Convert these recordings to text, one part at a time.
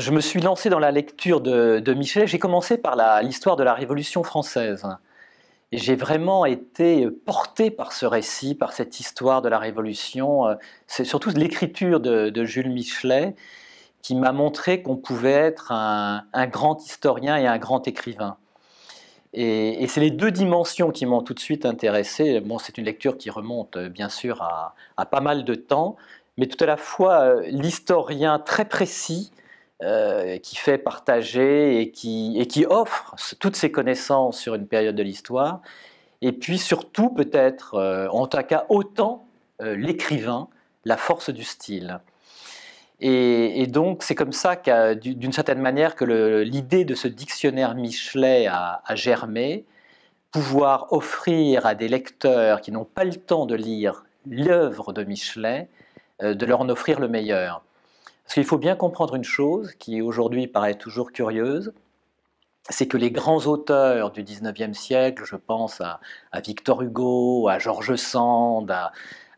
je me suis lancé dans la lecture de, Michelet. J'ai commencé par l'histoire de la Révolution française. J'ai vraiment été porté par ce récit, par cette histoire de la Révolution. C'est surtout l'écriture de, Jules Michelet qui m'a montré qu'on pouvait être un, grand historien et un grand écrivain. Et, c'est les deux dimensions qui m'ont tout de suite intéressé. Bon, c'est une lecture qui remonte bien sûr à, à, pas mal de temps, mais tout à la fois euh, l'historien très précis euh, qui fait partager et qui, offre toutes ses connaissances sur une période de l'histoire. Et puis surtout, peut-être, euh, en tout cas, autant euh, l'écrivain, la force du style. Et, donc, c'est comme ça, qu'a, d'une certaine manière, que l'idée de ce dictionnaire Michelet a, germé pouvoir offrir à des lecteurs qui n'ont pas le temps de lire l'œuvre de Michelet, de leur en offrir le meilleur. Parce qu'il faut bien comprendre une chose qui aujourd'hui paraît toujours curieuse, c'est que les grands auteurs du 19e siècle, je pense à, Victor Hugo, à George Sand,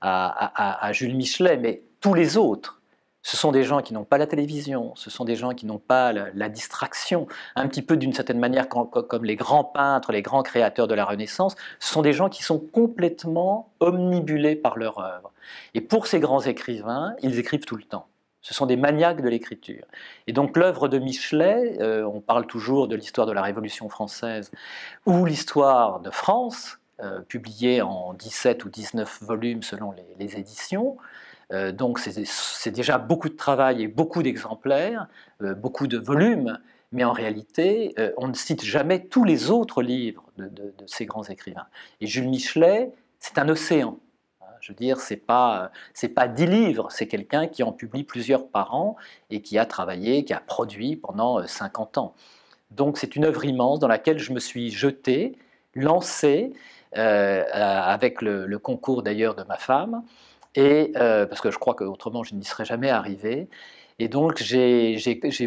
à, Jules Michelet, mais tous les autres, ce sont des gens qui n'ont pas la télévision, ce sont des gens qui n'ont pas la, distraction, un petit peu d'une certaine manière comme les grands peintres, les grands créateurs de la Renaissance, ce sont des gens qui sont complètement omnibulés par leur œuvre. Et pour ces grands écrivains, ils écrivent tout le temps. Ce sont des maniaques de l'écriture. Et donc l'œuvre de Michelet, euh, on parle toujours de l'histoire de la Révolution française ou l'histoire de France, euh, publiée en 17 ou 19 volumes selon les, éditions, euh, donc c'est déjà beaucoup de travail et beaucoup d'exemplaires, beaucoup de volumes, mais en réalité, on ne cite jamais tous les autres livres de ces grands écrivains. Et Jules Michelet, c'est un océan. Je veux dire, c'est pas c'est pas dix livres, c'est quelqu'un qui en publie plusieurs par an et qui a travaillé, qui a produit pendant 50 euh, ans. Donc c'est une œuvre immense dans laquelle je me suis jeté, lancé, euh, avec le, concours d'ailleurs de ma femme, et, euh, parce que je crois qu'autrement je n'y serais jamais arrivé. Et donc j'ai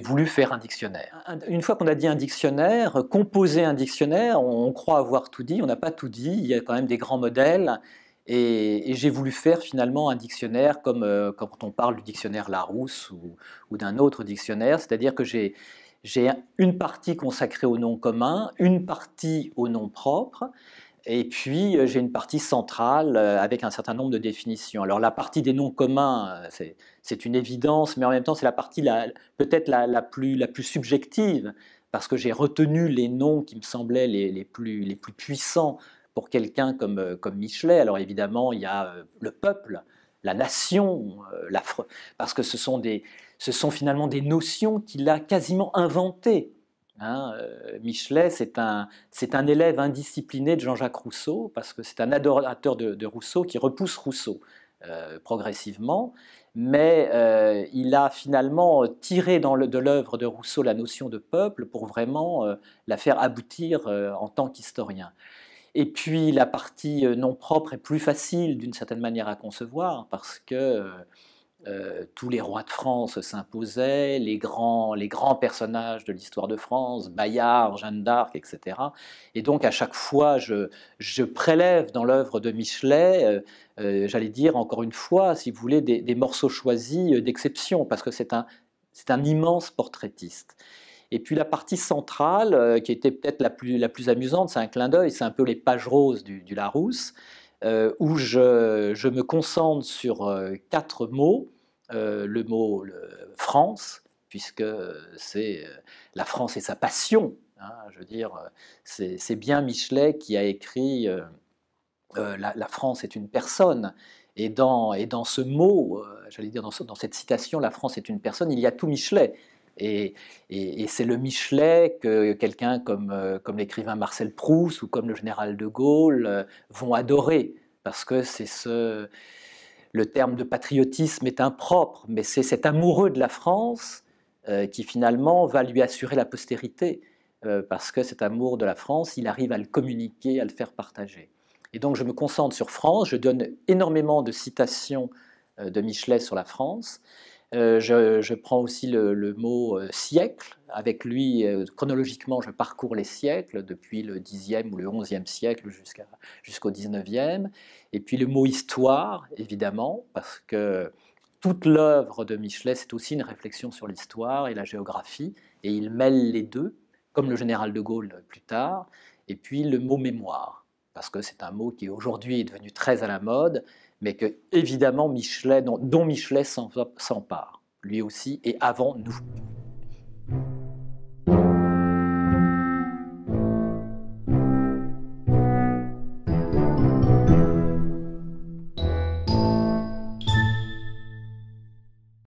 voulu faire un dictionnaire. Une fois qu'on a dit un dictionnaire, composer un dictionnaire, on, on croit avoir tout dit, on n'a pas tout dit, il y a quand même des grands modèles et, j'ai voulu faire finalement un dictionnaire comme euh, quand on parle du dictionnaire Larousse ou, d'un autre dictionnaire, c'est-à-dire que j'ai une partie consacrée au noms commun, une partie au nom propre, et puis euh, j'ai une partie centrale euh, avec un certain nombre de définitions. Alors la partie des noms communs, c'est une évidence, mais en même temps c'est la partie peut-être la, plus, subjective, parce que j'ai retenu les noms qui me semblaient les plus puissants pour quelqu'un comme, euh, comme Michelet, alors évidemment, il y a euh, le peuple, la nation, euh, la, parce que ce sont, des, ce sont finalement des notions qu'il a quasiment inventées. Hein. Michelet, c'est un, c'est un élève indiscipliné de Jean-Jacques Rousseau, parce que c'est un adorateur de, Rousseau qui repousse Rousseau progressivement, mais il a finalement tiré dans de l'œuvre de Rousseau la notion de peuple pour vraiment la faire aboutir en tant qu'historien. Et puis la partie euh, non propre est plus facile d'une certaine manière à concevoir parce que euh, euh, tous les rois de France s'imposaient, les grands, personnages de l'histoire de France, Bayard, Jeanne d'Arc, etc. Et donc à chaque fois, je, prélève dans l'œuvre de Michelet, j'allais dire encore une fois, si vous voulez, des, morceaux choisis d'exception parce que c'est un immense portraitiste. Et puis la partie centrale, euh, qui était peut-être la plus, amusante, c'est un clin d'œil, c'est un peu les pages roses du, Larousse, euh, où je, me concentre sur euh, quatre mots. le mot France, puisque c'est la France et sa passion. Hein, je veux dire, c'est bien Michelet qui a écrit la, France est une personne. Et dans, et dans, ce mot, j'allais dire dans, cette citation, la France est une personne, il y a tout Michelet. Et, c'est le Michelet que quelqu'un comme, euh, comme l'écrivain Marcel Proust ou comme le général de Gaulle euh, vont adorer, parce que c'est ce... Le terme de patriotisme est impropre, mais c'est cet amoureux de la France euh, qui finalement va lui assurer la postérité, parce que cet amour de la France, il arrive à le communiquer, à le faire partager. Et donc je me concentre sur France, je donne énormément de citations de Michelet sur la France, euh, je, prends aussi le, mot euh, siècle. Avec lui, euh, chronologiquement, je parcours les siècles, depuis le 10e ou le 11e siècle jusqu'au XIXe, 19e. Et puis le mot histoire, évidemment, parce que toute l'œuvre de Michelet, c'est aussi une réflexion sur l'histoire et la géographie, et il mêle les deux, comme le général de Gaulle plus tard. Et puis le mot mémoire parce que c'est un mot qui aujourd'hui est devenu très à la mode, mais que évidemment Michelet, dont, dont Michelet s'empare, lui aussi, et avant nous.